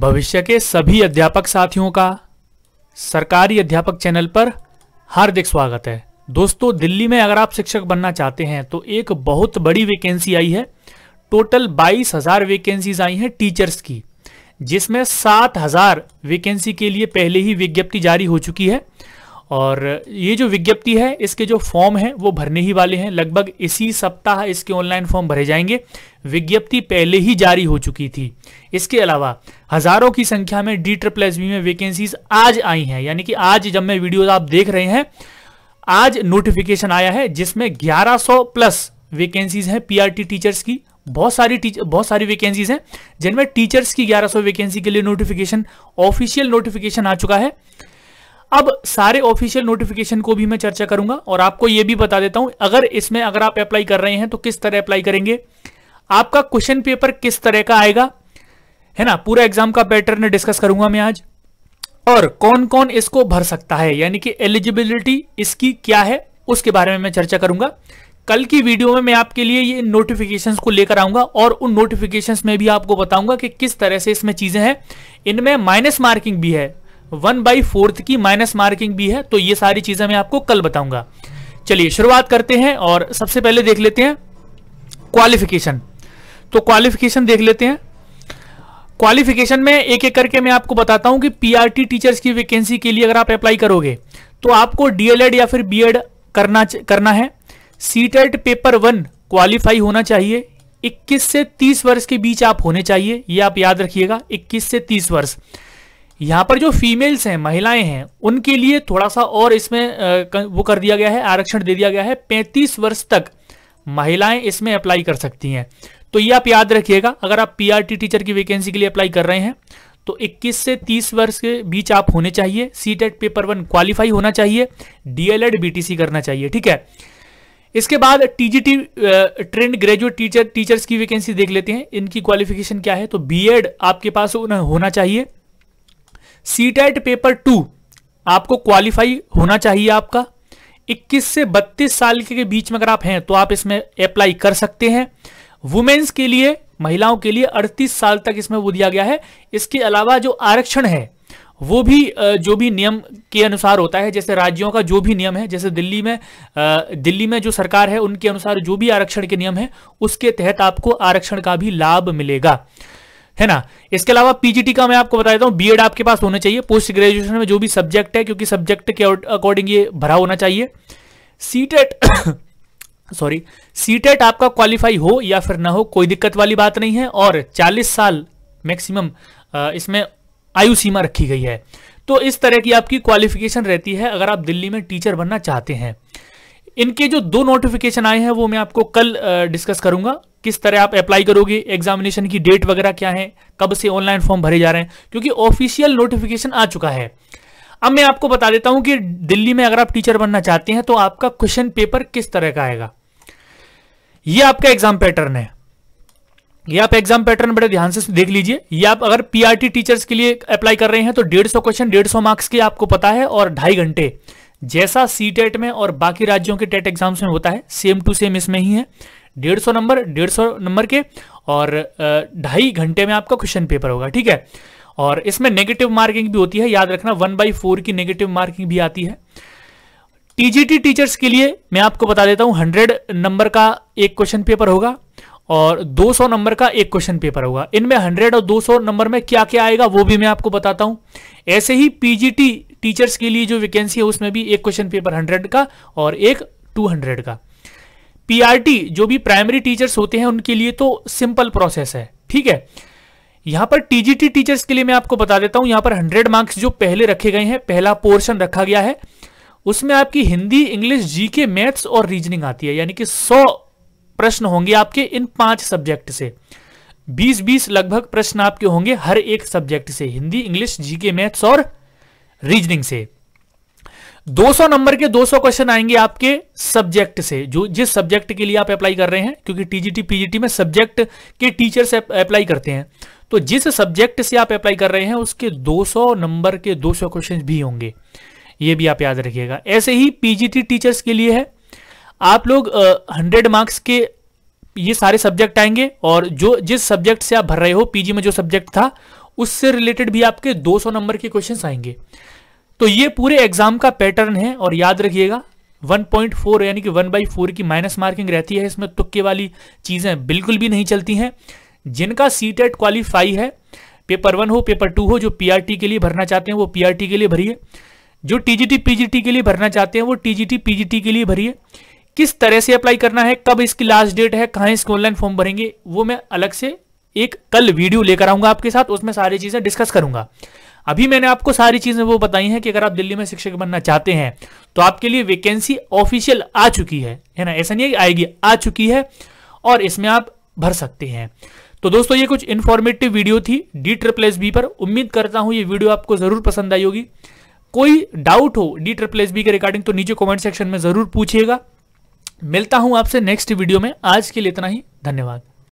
भविष्य के सभी अध्यापक साथियों का सरकारी अध्यापक चैनल पर हार्दिक स्वागत है दोस्तों दिल्ली में अगर आप शिक्षक बनना चाहते हैं तो एक बहुत बड़ी वैकेंसी आई है टोटल बाईस हजार वैकेंसीज आई हैं टीचर्स की जिसमें सात हजार वैकेंसी के लिए पहले ही विज्ञप्ति जारी हो चुकी है और ये जो विज्ञप्ति है इसके जो फॉर्म हैं वो भरने ही वाले हैं लगभग इसी सप्ताह इसके ऑनलाइन फॉर्म भरे जाएंगे विज्ञप्ति पहले ही जारी हो चुकी थी इसके अलावा हजारों की संख्या में डी ट्रिपल एस में वैकेंसीज आज आई हैं यानी कि आज जब मैं वीडियोज आप देख रहे हैं आज नोटिफिकेशन आया है जिसमें 1100 प्लस वैकेंसीज हैं पीआरटी टीचर्स की बहुत सारी टीच बहुत सारी वैकेंसीज हैं जिनमें टीचर्स की 1100 वैकेंसी के लिए नोटिफिकेशन ऑफिशियल नोटिफिकेशन आ चुका है अब सारे ऑफिशियल नोटिफिकेशन को भी मैं चर्चा करूंगा और आपको यह भी बता देता हूं अगर इसमें अगर आप अप्लाई कर रहे हैं तो किस तरह अप्लाई करेंगे आपका क्वेश्चन पेपर किस तरह का आएगा है ना पूरा एग्जाम का पैटर्न डिस्कस करूंगा मैं आज और कौन कौन इसको भर सकता है यानी कि एलिजिबिलिटी इसकी क्या है उसके बारे में मैं चर्चा करूंगा कल की वीडियो में मैं आपके लिए ये नोटिफिकेशंस को लेकर आऊंगा और उन नोटिफिकेशंस में भी आपको बताऊंगा कि किस तरह से इसमें चीजें हैं इनमें माइनस मार्किंग भी है वन बाई फोर्थ की माइनस मार्किंग भी है तो ये सारी चीजें मैं आपको कल बताऊंगा चलिए शुरुआत करते हैं और सबसे पहले देख लेते हैं क्वालिफिकेशन तो क्वालिफिकेशन देख लेते हैं क्वालिफिकेशन में एक एक करके मैं आपको बताता हूं कि पीआरटी टीचर्स की वैकेंसी के लिए अगर आप अप्लाई करोगे तो आपको डीएलएड या फिर बीएड करना करना है सीटेट पेपर वन क्वालिफाई होना चाहिए 21 से 30 वर्ष के बीच आप होने चाहिए ये आप याद रखिएगा 21 से 30 वर्ष यहाँ पर जो फीमेल्स हैं महिलाएं हैं उनके लिए थोड़ा सा और इसमें वो कर दिया गया है आरक्षण दे दिया गया है 35 वर्ष तक महिलाएं इसमें अप्लाई कर सकती हैं तो ये आप याद रखिएगा अगर आप पीआरटी टीचर की वैकेंसी के लिए अप्लाई कर रहे हैं तो 21 से 30 वर्ष के बीच आप होने चाहिए C TET paper one qualify होना चाहिए डीएलएड बीटीसी करना चाहिए ठीक है इसके बाद TGT trained graduate teacher teachers की वैकेंसी देख लेते हैं इनकी क्वालिफिकेशन क्या है तो बीएड आपके पास होना चाहिए सी टैट पेपर टू आपको क्वालिफाई होना चाहिए आपका 21 से 32 साल के बीच में अगर आप हैं तो आप इसमें अप्लाई कर सकते हैं वुमेन्स के लिए महिलाओं के लिए 38 साल तक इसमें वो दिया गया है इसके अलावा जो आरक्षण है वो भी जो भी नियम के अनुसार होता है जैसे राज्यों का जो भी नियम है जैसे दिल्ली में दिल्ली में जो सरकार है उनके अनुसार जो भी आरक्षण के नियम है उसके तहत आपको आरक्षण का भी लाभ मिलेगा है ना इसके अलावा पीजीटी का मैं आपको बता देता हूँ बीएड आपके पास होना चाहिए पोस्ट ग्रेजुएशन में जो भी सब्जेक्ट है क्योंकि सब्जेक्ट के अकॉर्डिंग ये भरा होना चाहिए सीटेट सॉरी सीटेट आपका क्वालिफाई हो या फिर ना हो कोई दिक्कत वाली बात नहीं है और 40 साल मैक्सिमम इसमें आयु सीमा रखी गई है तो इस तरह की आपकी क्वालिफिकेशन रहती है अगर आप दिल्ली में टीचर बनना चाहते हैं इनके जो दो नोटिफिकेशन आए हैं वो मैं आपको कल डिस्कस करूंगा किस तरह आप अप्लाई करोगे एग्जामिनेशन की डेट वगैरह क्या है कब से ऑनलाइन फॉर्म भरे जा रहे हैं क्योंकि ऑफिशियल नोटिफिकेशन आ चुका है अब मैं आपको बता देता हूं कि दिल्ली में अगर आप टीचर बनना चाहते हैं तो आपका क्वेश्चन पेपर किस तरह का आएगा यह आपका एग्जाम पैटर्न है यह आप एग्जाम पैटर्न बड़े ध्यान से देख लीजिए यह आप अगर पीआरटी टीचर्स के लिए अप्लाई कर रहे हैं तो डेढ़ सौ क्वेश्चन डेढ़ सौ मार्क्स के आपको पता है और ढाई घंटे जैसा सी टेट e में और बाकी राज्यों के टेट एग्जाम्स e में होता है सेम टू सेम इसमें ही है डेढ़ सौ नंबर डेढ़ सौ नंबर के और ढाई घंटे में आपका क्वेश्चन पेपर होगा ठीक है और इसमें नेगेटिव मार्किंग भी होती है याद रखना वन बाई फोर की नेगेटिव मार्किंग भी आती है टीजीटी टीचर्स के लिए मैं आपको बता देता हूं हंड्रेड नंबर का एक क्वेश्चन पेपर होगा और 200 नंबर का एक क्वेश्चन पेपर होगा इनमें 100 और 200 नंबर में क्या क्या आएगा वो भी मैं आपको बताता हूं ऐसे ही पीजीटी टीचर्स के लिए जो वैकेंसी है उसमें भी एक क्वेश्चन पेपर हंड्रेड का और एक टू हंड्रेड का पीआरटी जो भी प्राइमरी टीचर्स होते हैं उनके लिए तो सिंपल प्रोसेस है ठीक है यहां पर टीजीटी टीचर्स के लिए मैं आपको बता देता हूं यहां पर हंड्रेड मार्क्स जो पहले रखे गए हैं पहला पोर्शन रखा गया है उसमें आपकी हिंदी इंग्लिश जीके मैथ्स और रीजनिंग आती है यानी कि सौ प्रश्न होंगे आपके इन पांच सब्जेक्ट से 20-20 लगभग प्रश्न आपके होंगे हर एक सब्जेक्ट से हिंदी इंग्लिश जीके मैथ्स और रीजनिंग से 200 नंबर के 200 क्वेश्चन आएंगे आपके सब्जेक्ट से जो जिस सब्जेक्ट के लिए आप अप्लाई कर रहे हैं क्योंकि टीजीटी पीजीटी में सब्जेक्ट के टीचर्स अप्लाई करते हैं तो जिस सब्जेक्ट से आप अप्लाई कर रहे हैं उसके 200 नंबर के 200 क्वेश्चन भी होंगे ये भी आप याद रखिएगा ऐसे ही पीजीटी टीचर्स के लिए है आप लोग हंड्रेड मार्क्स के ये सारे सब्जेक्ट आएंगे और जो जिस सब्जेक्ट से आप भर रहे हो पीजी में जो सब्जेक्ट था उससे रिलेटेड भी आपके 200 नंबर के क्वेश्चन आएंगे तो ये पूरे एग्जाम का पैटर्न है और याद रखिएगा 1.4 यानी कि 1 बाई फोर की माइनस मार्किंग रहती है इसमें तुक्के वाली चीज़ें बिल्कुल भी नहीं चलती हैं जिनका सी टेट क्वालिफाई है पेपर वन हो पेपर टू हो जो पीआरटी के लिए भरना चाहते हैं वो पीआरटी के लिए भरिए जो टीजीटी पीजीटी के लिए भरना चाहते हैं वो टीजीटी पीजीटी के लिए भरिए किस तरह से अप्लाई करना है कब इसकी लास्ट डेट है कहाँ इसके ऑनलाइन फॉर्म भरेंगे वो मैं अलग से एक कल वीडियो लेकर आऊंगा आपके साथ उसमें सारी चीजें डिस्कस करूंगा अभी मैंने आपको सारी चीजें वो बताई हैं कि अगर आप दिल्ली में शिक्षक बनना चाहते हैं तो आपके लिए वैकेंसी ऑफिशियल आ चुकी है है ना ऐसा नहीं आएगी आ चुकी है और इसमें आप भर सकते हैं तो दोस्तों ये कुछ इन्फॉर्मेटिव वीडियो थी डी ट्रिपल एस बी पर उम्मीद करता हूं ये वीडियो आपको जरूर पसंद आई होगी कोई डाउट हो डी ट्रिपल एस बी के रिगार्डिंग तो नीचे कॉमेंट सेक्शन में जरूर पूछिएगा मिलता हूं आपसे नेक्स्ट वीडियो में आज के लिए इतना ही धन्यवाद